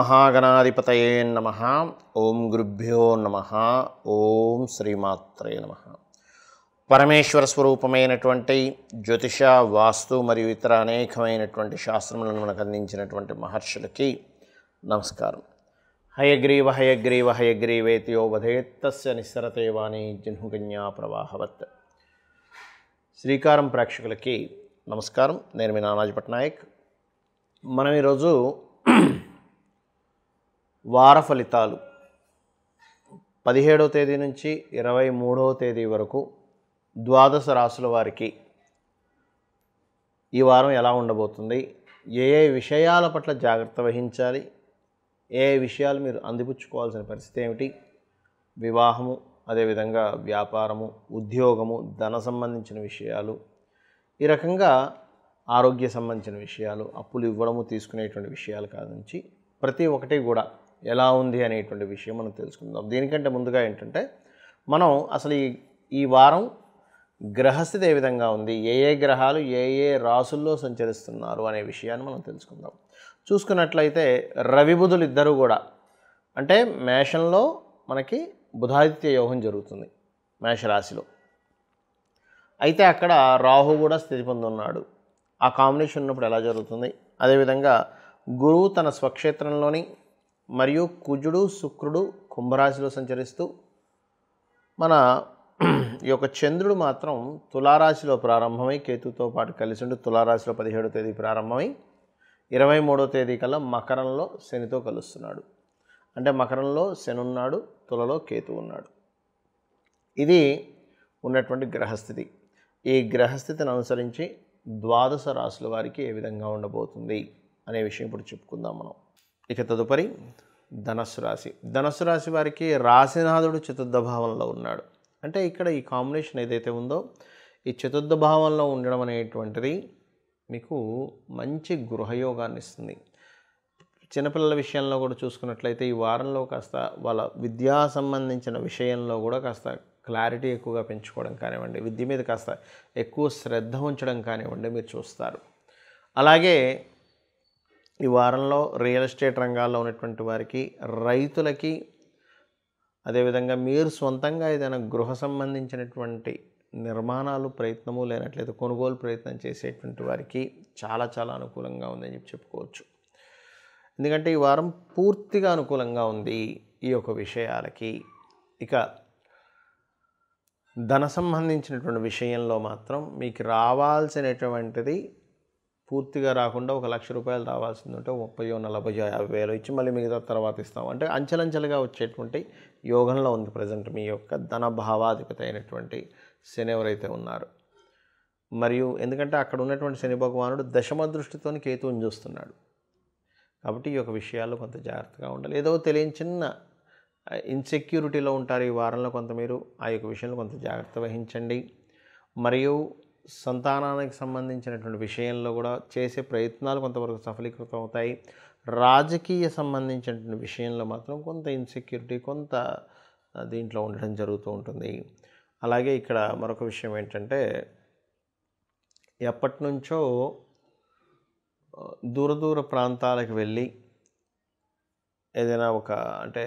మహాగణాధిపతయే నమ ఓం గురుభ్యో నమ ఓం శ్రీమాత్రే నమ పరమేశ్వర స్వరూపమైనటువంటి జ్యోతిష వాస్తు మరియు ఇతర అనేకమైనటువంటి శాస్త్రములను మనకు అందించినటువంటి మహర్షులకి నమస్కారం హయగ్రీవ హయగ్రీవ హయగ్రీవేతియో వధేత్తస్య నిస్సరతేవాణి జిహ్నుగన్యా ప్రవాహవత్ శ్రీకారం ప్రేక్షకులకి నమస్కారం నేను మీ నానాజ్ పట్నాయక్ మనం ఈరోజు వార ఫలితాలు పదిహేడవ తేదీ నుంచి ఇరవై మూడవ తేదీ వరకు ద్వాదశ రాసుల వారికి ఈ వారం ఎలా ఉండబోతుంది ఏ ఏ విషయాల పట్ల జాగ్రత్త వహించాలి ఏ విషయాలు మీరు అందిపుచ్చుకోవాల్సిన పరిస్థితి ఏమిటి వివాహము అదేవిధంగా వ్యాపారము ఉద్యోగము ధన సంబంధించిన విషయాలు ఈ రకంగా ఆరోగ్య సంబంధించిన విషయాలు అప్పులు ఇవ్వడము తీసుకునేటువంటి విషయాల నుంచి ప్రతి ఒక్కటి కూడా ఎలా ఉంది అనేటువంటి విషయం మనం తెలుసుకుందాం దీనికంటే ముందుగా ఏంటంటే మనం అసలు ఈ ఈ వారం గ్రహస్థితి ఏ విధంగా ఉంది ఏ ఏ గ్రహాలు ఏ ఏ రాసుల్లో సంచరిస్తున్నారు అనే విషయాన్ని మనం తెలుసుకుందాం చూసుకున్నట్లయితే రవిబుధులు ఇద్దరు కూడా అంటే మేషంలో మనకి బుధాదిత్య యోగం జరుగుతుంది మేషరాశిలో అయితే అక్కడ రాహు కూడా స్థితి పొందున్నాడు ఆ కాంబినేషన్ ఉన్నప్పుడు ఎలా జరుగుతుంది అదేవిధంగా గురువు తన స్వక్షేత్రంలోని మరియు కుజుడు శుక్రుడు కుంభరాశిలో సంచరిస్తూ మన ఈ యొక్క చంద్రుడు మాత్రం తులారాశిలో ప్రారంభమై కేతుతో పాటు కలిసి ఉండి తులారాశిలో పదిహేడో తేదీ ప్రారంభమై ఇరవై మూడో తేదీ కల్లా మకరంలో శనితో కలుస్తున్నాడు అంటే మకరంలో శని ఉన్నాడు తులలో కేతు ఉన్నాడు ఇది ఉన్నటువంటి గ్రహస్థితి ఈ గ్రహస్థితిని అనుసరించి ద్వాదశ రాశుల వారికి ఏ విధంగా ఉండబోతుంది అనే విషయం ఇప్పుడు చెప్పుకుందాం మనం ఇక తదుపరి ధనస్సు రాశి ధనస్సు రాశి వారికి రాశినాథుడు చతుర్థ భావంలో ఉన్నాడు అంటే ఇక్కడ ఈ కాంబినేషన్ ఏదైతే ఉందో ఈ చతుర్థ భావంలో ఉండడం అనేటువంటిది మీకు మంచి గృహయోగాన్ని ఇస్తుంది చిన్నపిల్లల విషయంలో కూడా చూసుకున్నట్లయితే ఈ వారంలో కాస్త వాళ్ళ విద్యా సంబంధించిన విషయంలో కూడా కాస్త క్లారిటీ ఎక్కువగా పెంచుకోవడం కానివ్వండి విద్య మీద కాస్త ఎక్కువ శ్రద్ధ ఉంచడం కానివ్వండి మీరు చూస్తారు అలాగే ఈ వారంలో రియల్ ఎస్టేట్ రంగాల్లో ఉన్నటువంటి వారికి రైతులకి అదేవిధంగా మీరు సొంతంగా ఏదైనా గృహ సంబంధించినటువంటి నిర్మాణాలు ప్రయత్నము లేనట్లయితే కొనుగోలు ప్రయత్నం చేసేటువంటి వారికి చాలా చాలా అనుకూలంగా ఉందని చెప్పి చెప్పుకోవచ్చు ఎందుకంటే ఈ వారం పూర్తిగా అనుకూలంగా ఉంది ఈ యొక్క విషయాలకి ఇక ధన సంబంధించినటువంటి విషయంలో మాత్రం మీకు రావాల్సినటువంటిది పూర్తిగా రాకుండా ఒక లక్ష రూపాయలు రావాల్సింది ఉంటే ముప్పై నలభై యాభై వేలు ఇచ్చి మళ్ళీ మిగతా తర్వాత ఇస్తాం అంటే అంచెలంచెలుగా వచ్చేటువంటి యోగంలో ఉంది ప్రజెంట్ మీ యొక్క భావాధిపతి అయినటువంటి శని ఎవరైతే ఉన్నారు మరియు ఎందుకంటే అక్కడ ఉన్నటువంటి శని భగవానుడు దశమ దృష్టితో కేతువుని చూస్తున్నాడు కాబట్టి ఈ యొక్క విషయాలు కొంత జాగ్రత్తగా ఉండాలి ఏదో తెలియని చిన్న ఇన్సెక్యూరిటీలో ఉంటారు ఈ వారంలో కొంత మీరు ఆ యొక్క విషయంలో కొంత జాగ్రత్త వహించండి మరియు సంతానానికి సంబంధించినటువంటి విషయంలో కూడా చేసే ప్రయత్నాలు కొంతవరకు సఫలీకృతం అవుతాయి రాజకీయ సంబంధించినటువంటి విషయంలో మాత్రం కొంత ఇన్సెక్యూరిటీ కొంత దీంట్లో ఉండడం జరుగుతూ ఉంటుంది అలాగే ఇక్కడ మరొక విషయం ఏంటంటే ఎప్పటి నుంచో దూర దూర ప్రాంతాలకు వెళ్ళి ఏదైనా ఒక అంటే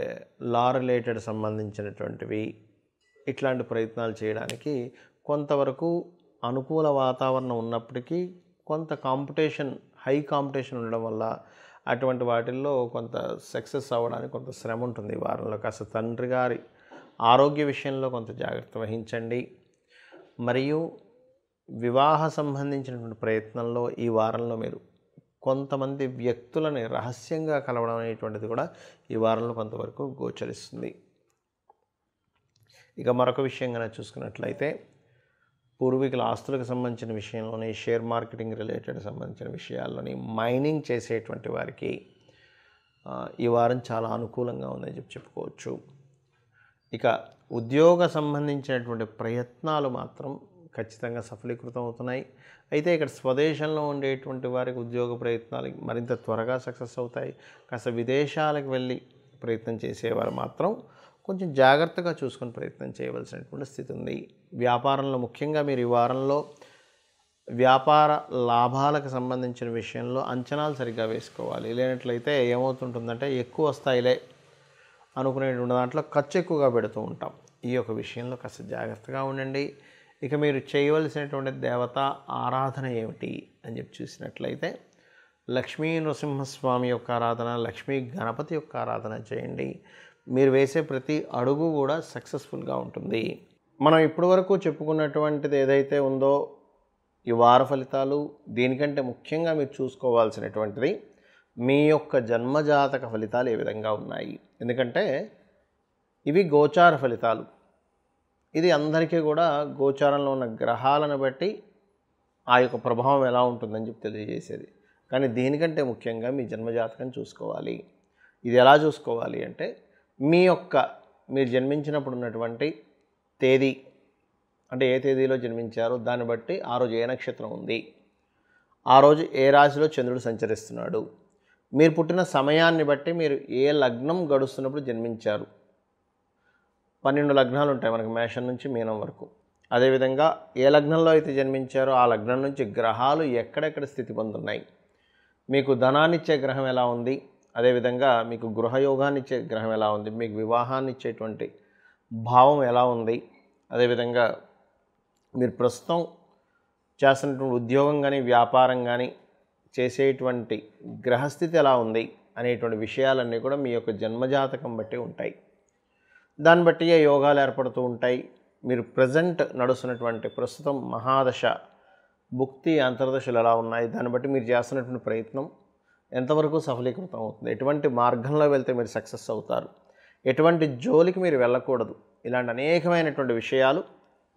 లా రిలేటెడ్ సంబంధించినటువంటివి ఇట్లాంటి ప్రయత్నాలు చేయడానికి కొంతవరకు అనుకూల వాతావరణం ఉన్నప్పటికీ కొంత కాంపిటీషన్ హై కాంపిటీషన్ ఉండడం వల్ల అటువంటి వాటిల్లో కొంత సక్సెస్ అవ్వడానికి కొంత శ్రమ ఉంటుంది వారంలో కాస్త తండ్రి గారి ఆరోగ్య విషయంలో కొంత జాగ్రత్త వహించండి మరియు వివాహ సంబంధించినటువంటి ప్రయత్నంలో ఈ వారంలో మీరు కొంతమంది వ్యక్తులని రహస్యంగా కలవడం అనేటువంటిది కూడా ఈ వారంలో కొంతవరకు గోచరిస్తుంది ఇక మరొక విషయంగా చూసుకున్నట్లయితే పూర్వీకుల ఆస్తులకు సంబంధించిన విషయంలోని షేర్ మార్కెటింగ్ రిలేటెడ్ సంబంధించిన విషయాల్లోని మైనింగ్ చేసేటువంటి వారికి ఈ వారం చాలా అనుకూలంగా ఉందని చెప్పి చెప్పుకోవచ్చు ఇక ఉద్యోగ సంబంధించినటువంటి ప్రయత్నాలు మాత్రం ఖచ్చితంగా సఫలీకృతం అవుతున్నాయి అయితే ఇక్కడ స్వదేశంలో ఉండేటువంటి వారికి ఉద్యోగ ప్రయత్నాలు మరింత త్వరగా సక్సెస్ అవుతాయి కాస్త విదేశాలకు వెళ్ళి ప్రయత్నం చేసేవారు మాత్రం కొంచెం జాగ్రత్తగా చూసుకుని ప్రయత్నం చేయవలసినటువంటి స్థితి ఉంది వ్యాపారంలో ముఖ్యంగా మీరు ఈ వారంలో వ్యాపార లాభాలకు సంబంధించిన విషయంలో అంచనాలు సరిగ్గా వేసుకోవాలి లేనట్లయితే ఏమవుతుంటుందంటే ఎక్కువ స్థాయిలే అనుకునేటువంటి దాంట్లో ఖర్చు ఎక్కువగా పెడుతూ ఉంటాం ఈ యొక్క విషయంలో కాస్త జాగ్రత్తగా ఉండండి ఇక మీరు చేయవలసినటువంటి దేవత ఆరాధన ఏమిటి అని చెప్పి చూసినట్లయితే లక్ష్మీ నృసింహస్వామి యొక్క ఆరాధన లక్ష్మీ గణపతి యొక్క ఆరాధన చేయండి మీరు వేసే ప్రతి అడుగు కూడా సక్సెస్ఫుల్గా ఉంటుంది మనం ఇప్పటి వరకు చెప్పుకున్నటువంటిది ఏదైతే ఉందో ఈ వార ఫలితాలు దీనికంటే ముఖ్యంగా మీరు చూసుకోవాల్సినటువంటిది మీ యొక్క జన్మజాతక ఫలితాలు ఏ విధంగా ఉన్నాయి ఎందుకంటే ఇవి గోచార ఫలితాలు ఇది అందరికీ కూడా గోచారంలో ఉన్న గ్రహాలను బట్టి ఆ యొక్క ప్రభావం ఎలా ఉంటుందని చెప్పి తెలియజేసేది కానీ దీనికంటే ముఖ్యంగా మీ జన్మజాతకం చూసుకోవాలి ఇది ఎలా చూసుకోవాలి అంటే మీ యొక్క మీరు జన్మించినప్పుడు ఉన్నటువంటి తేదీ అంటే ఏ తేదీలో జన్మించారో దాన్ని బట్టి ఆ రోజు ఏ నక్షత్రం ఉంది ఆ రోజు ఏ రాశిలో చంద్రుడు సంచరిస్తున్నాడు మీరు పుట్టిన సమయాన్ని బట్టి మీరు ఏ లగ్నం గడుస్తున్నప్పుడు జన్మించారు పన్నెండు లగ్నాలు ఉంటాయి మనకు మేషం నుంచి మీనం వరకు అదేవిధంగా ఏ లగ్నంలో అయితే జన్మించారో ఆ లగ్నం నుంచి గ్రహాలు ఎక్కడెక్కడ స్థితి పొందున్నాయి మీకు ధనాన్నిచ్చే గ్రహం ఎలా ఉంది అదేవిధంగా మీకు గృహయోగాన్ని ఇచ్చే గ్రహం ఎలా ఉంది మీకు వివాహాన్ని ఇచ్చేటువంటి భావం ఎలా ఉంది అదేవిధంగా మీరు ప్రస్తుతం చేస్తున్నటువంటి ఉద్యోగం కానీ వ్యాపారం కానీ చేసేటువంటి గ్రహస్థితి ఎలా ఉంది అనేటువంటి విషయాలన్నీ కూడా మీ యొక్క జన్మజాతకం బట్టి ఉంటాయి దాన్ని బట్టి యోగాలు ఏర్పడుతూ ఉంటాయి మీరు ప్రజెంట్ నడుస్తున్నటువంటి ప్రస్తుతం మహాదశ భుక్తి అంతర్దశలు ఎలా ఉన్నాయి దాన్ని బట్టి మీరు చేస్తున్నటువంటి ప్రయత్నం ఎంతవరకు సఫలీకృతం అవుతుంది ఎటువంటి మార్గంలో వెళ్తే మీరు సక్సెస్ అవుతారు ఎటువంటి జోలికి మీరు వెళ్ళకూడదు ఇలాంటి అనేకమైనటువంటి విషయాలు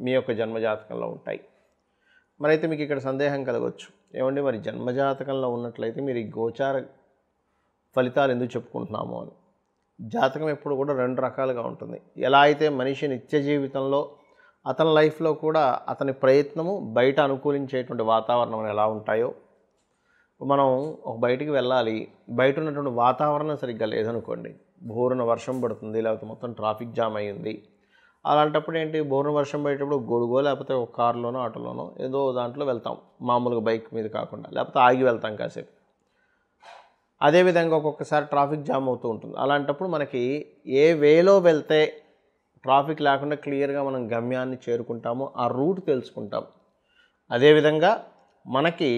మీ యొక్క జన్మజాతకంలో ఉంటాయి మరైతే మీకు ఇక్కడ సందేహం కలగవచ్చు ఏమండి మరి జన్మజాతకంలో ఉన్నట్లయితే మీరు ఈ గోచార ఫలితాలు ఎందుకు చెప్పుకుంటున్నాము అని జాతకం ఎప్పుడు కూడా రెండు రకాలుగా ఉంటుంది ఎలా అయితే మనిషి నిత్య జీవితంలో అతని లైఫ్లో కూడా అతని ప్రయత్నము బయట అనుకూలించేటువంటి వాతావరణం ఎలా ఉంటాయో మనం ఒక బయటికి వెళ్ళాలి బయట ఉన్నటువంటి వాతావరణం సరిగ్గా లేదనుకోండి బోరున వర్షం పడుతుంది లేకపోతే మొత్తం ట్రాఫిక్ జామ్ అయ్యింది అలాంటప్పుడు ఏంటి బోరున వర్షం పడేటప్పుడు గొడుగో లేకపోతే ఒక కారులోనో ఆటోలోనో ఏదో దాంట్లో వెళ్తాం మామూలుగా బైక్ మీద కాకుండా లేకపోతే ఆగి వెళ్తాం కాసేపు అదేవిధంగా ఒక్కొక్కసారి ట్రాఫిక్ జామ్ అవుతూ ఉంటుంది అలాంటప్పుడు మనకి ఏ వేలో వెళ్తే ట్రాఫిక్ లేకుండా క్లియర్గా మనం గమ్యాన్ని చేరుకుంటామో ఆ రూట్ తెలుసుకుంటాం అదేవిధంగా మనకి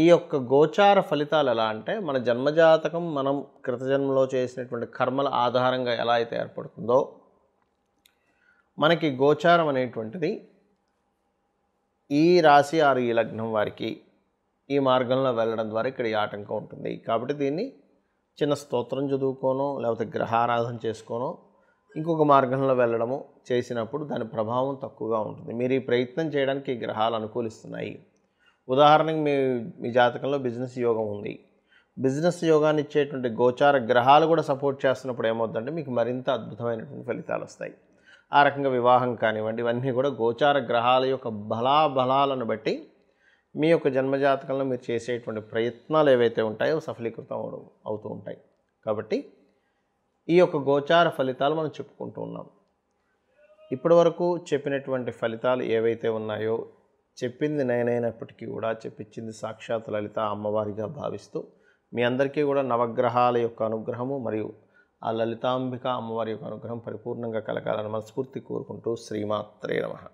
ఈ యొక్క గోచార ఫలితాలు ఎలా అంటే మన జన్మజాతకం మనం కృతజన్మలో చేసినటువంటి కర్మల ఆధారంగా ఎలా అయితే ఏర్పడుతుందో మనకి గోచారం అనేటువంటిది ఈ రాశి ఆరు ఈ లగ్నం వారికి ఈ మార్గంలో వెళ్ళడం ద్వారా ఇక్కడ ఈ ఆటంకం ఉంటుంది కాబట్టి దీన్ని చిన్న స్తోత్రం చదువుకోనో లేకపోతే గ్రహారాధన చేసుకోనో ఇంకొక మార్గంలో వెళ్ళడము చేసినప్పుడు దాని ప్రభావం తక్కువగా ఉంటుంది మీరు ఈ ప్రయత్నం చేయడానికి గ్రహాలు అనుకూలిస్తున్నాయి ఉదాహరణకు మీ మీ జాతకంలో బిజినెస్ యోగం ఉంది బిజినెస్ యోగాన్ని ఇచ్చేటువంటి గోచార గ్రహాలు కూడా సపోర్ట్ చేస్తున్నప్పుడు ఏమవుతుందంటే మీకు మరింత అద్భుతమైనటువంటి ఫలితాలు వస్తాయి ఆ రకంగా వివాహం కానివ్వండి ఇవన్నీ కూడా గోచార గ్రహాల యొక్క బలాబలాలను బట్టి మీ యొక్క జన్మజాతకంలో మీరు చేసేటువంటి ప్రయత్నాలు ఏవైతే ఉంటాయో సఫలీకృతం అవడం అవుతూ ఉంటాయి కాబట్టి ఈ యొక్క గోచార ఫలితాలు మనం చెప్పుకుంటూ ఉన్నాం ఇప్పటి చెప్పినటువంటి ఫలితాలు ఏవైతే ఉన్నాయో చెప్పింది నేనైనప్పటికీ కూడా చెప్పించింది సాక్షాత్ లలిత అమ్మవారిగా భావిస్తూ మీ అందరికీ కూడా నవగ్రహాల యొక్క అనుగ్రహము మరియు ఆ లలితాంబిక అమ్మవారి యొక్క అనుగ్రహం పరిపూర్ణంగా కలగాలని మనస్ఫూర్తి కోరుకుంటూ శ్రీమాత్రే నమ